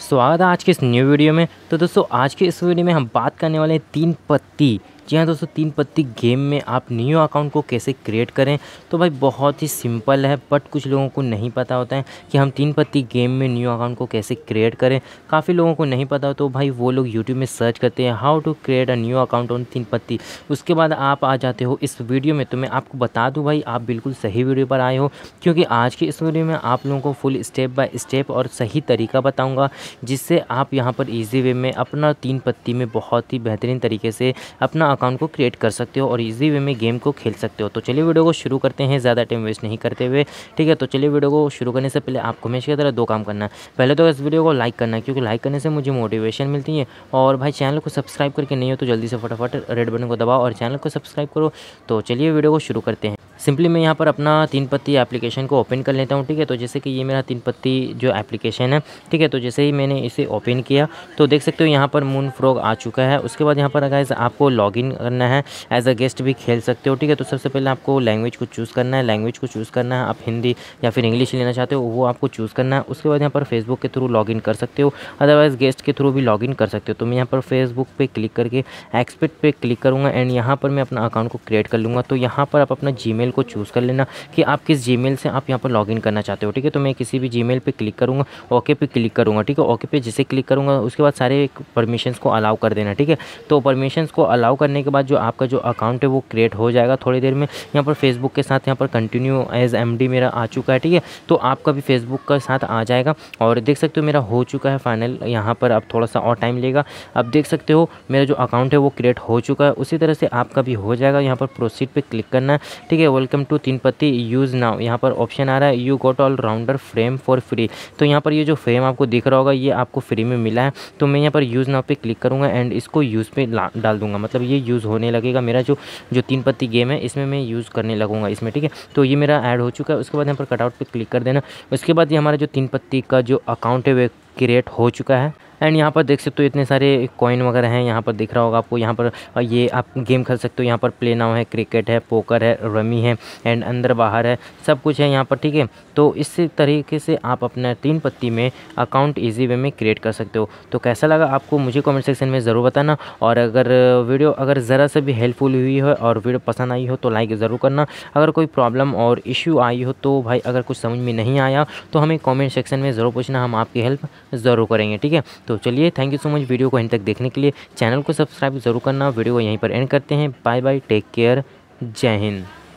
स्वागत है आज के इस न्यू वीडियो में तो दोस्तों आज के इस वीडियो में हम बात करने वाले हैं तीन पत्ती जी हाँ दोस्तों तीन पत्ती गेम में आप न्यू अकाउंट को कैसे क्रिएट करें तो भाई बहुत ही सिंपल है बट कुछ लोगों को नहीं पता होता है कि हम तीन पत्ती गेम में न्यू अकाउंट को कैसे क्रिएट करें काफ़ी लोगों को नहीं पता हो तो भाई वो लोग यूट्यूब में सर्च करते हैं how to create a new account on Teen Patti उसके बाद आप आ जाते हो इस वीडियो में तो मैं आपको बता दूँ भाई आप बिल्कुल सही वीडियो पर आए हो क्योंकि आज की इस वीडियो में आप लोगों को फुल स्टेप बाय स्टेप और सही तरीका बताऊँगा जिससे आप यहाँ पर ईजी वे में अपना तीन पत्ती में बहुत ही बेहतरीन तरीके से अपना अकाउंट को क्रिएट कर सकते हो और ईजी वे में गेम को खेल सकते हो तो चलिए वीडियो को शुरू करते हैं ज़्यादा टाइम वेस्ट नहीं करते हुए ठीक है तो चलिए वीडियो को शुरू करने से पहले आपको हमेशा की तरह दो काम करना है पहले तो इस वीडियो को लाइक करना है क्योंकि लाइक करने से मुझे मोटिवेशन मिलती है और भाई चैनल को सब्सक्राइब करके नहीं हो तो जल्दी से फटाफट रेड बटन को दबाओ और चैनल को सब्सक्राइब करो तो चलिए वीडियो को शुरू करते हैं सिंपली मैं यहाँ पर अपना तीन पत्ती एप्लीकेशन को ओपन कर लेता हूँ ठीक है तो जैसे कि ये मेरा तीन पत्ती जो एप्लीकेशन है ठीक है तो जैसे ही मैंने इसे ओपन किया तो देख सकते हो यहाँ पर मून फ्रॉग आ चुका है उसके बाद यहाँ पर अगर आपको लॉगिन करना है एज अ गेस्ट भी खेल सकते हो ठीक है तो सबसे पहले आपको लैंग्वेज को चूज़ करना है लैंग्वेज को चूज़ करना है आप हिंदी या फिर इंग्लिश लेना चाहते हो वो आपको चूज़ करना है उसके बाद यहाँ पर फेसबुक के थ्रू इन कर सकते हो अदरवाइज़ गेस्ट के थ्रू भी इन कर सकते हो तो मैं यहाँ पर फेसबुक पर क्लिक करके एक्सपेक्ट पर क्लिक करूँगा एंड यहाँ पर मैं अपना अकाउंट को क्रिएट कर लूँगा तो यहाँ पर आप अपना जी जीमेल को चूज़ कर लेना कि आप किस जीमेल से आप यहाँ पर लॉगिन करना चाहते हो ठीक है तो मैं किसी भी जीमेल पे क्लिक करूँगा ओके पे क्लिक करूँगा ठीक है ओके पे जिसे क्लिक करूँगा उसके बाद सारे परमिशंस को अलाउ कर देना ठीक है तो परमिशंस को अलाउ करने के बाद जो आपका जो अकाउंट है वो क्रिएट हो जाएगा थोड़ी देर में यहाँ पर फेसबुक के साथ यहाँ पर कंटिन्यू एज एम मेरा आ चुका है ठीक है तो आपका भी फेसबुक का साथ आ जाएगा और देख सकते हो मेरा हो चुका है फाइनल यहाँ पर अब थोड़ा सा और टाइम लेगा अब देख सकते हो मेरा जो अकाउंट है वो क्रिएट हो चुका है उसी तरह से आपका भी हो जाएगा यहाँ पर प्रोसीड पर क्लिक करना है ठीक है वेलकम टू तीन पत्ती यूज़ नाउ यहाँ पर ऑप्शन आ रहा है you got all rounder frame for free तो यहाँ पर ये जो फ्रेम आपको दिख रहा होगा ये आपको फ्री में मिला है तो मैं यहाँ पर यूज़ नाउ पे क्लिक करूँगा एंड इसको यूज़ पे डाल दूँगा मतलब ये यूज़ होने लगेगा मेरा जो जो तीन पत्ती गेम है इसमें मैं यूज़ करने लगूँगा इसमें ठीक है तो ये मेरा ऐड हो चुका है उसके बाद यहाँ पर कटआउट पर क्लिक कर देना उसके बाद ये हमारा जो तीन पत्ती का जो अकाउंट है वह क्रिएट हो चुका है एंड यहाँ पर देख सकते हो इतने सारे कॉइन वगैरह हैं यहाँ पर दिख रहा होगा आपको यहाँ पर ये आप गेम खेल सकते हो यहाँ पर प्ले नाव है क्रिकेट है पोकर है रमी है एंड अंदर बाहर है सब कुछ है यहाँ पर ठीक है तो इस तरीके से आप अपना तीन पत्ती में अकाउंट ईजी वे में क्रिएट कर सकते हो तो कैसा लगा आपको मुझे कॉमेंट सेक्शन में ज़रूर बताना और अगर वीडियो अगर ज़रा सा भी हेल्पफुल हुई हो और वीडियो पसंद आई हो तो लाइक ज़रूर करना अगर कोई प्रॉब्लम और इश्यू आई हो तो भाई अगर कुछ समझ में नहीं आया तो हमें कमेंट सेक्शन में ज़रूर पूछना हम आपकी हेल्प ज़रूर करेंगे ठीक है तो चलिए thank you so much video को एंड तक देखने के लिए चैनल को सब्सक्राइब ज़रूर करना वीडियो को यहीं पर एंड करते हैं बाय बाय टेक केयर जय हिंद